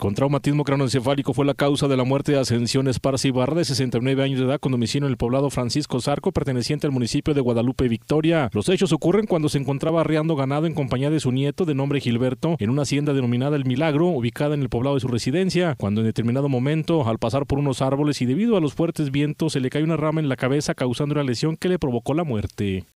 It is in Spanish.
con traumatismo cranoencefálico fue la causa de la muerte de Ascensión Esparza Ibarra, de 69 años de edad, con domicilio en el poblado Francisco Zarco, perteneciente al municipio de Guadalupe Victoria. Los hechos ocurren cuando se encontraba arreando ganado en compañía de su nieto, de nombre Gilberto, en una hacienda denominada El Milagro, ubicada en el poblado de su residencia, cuando en determinado momento, al pasar por unos árboles y debido a los fuertes vientos, se le cae una rama en la cabeza, causando una lesión que le provocó la muerte.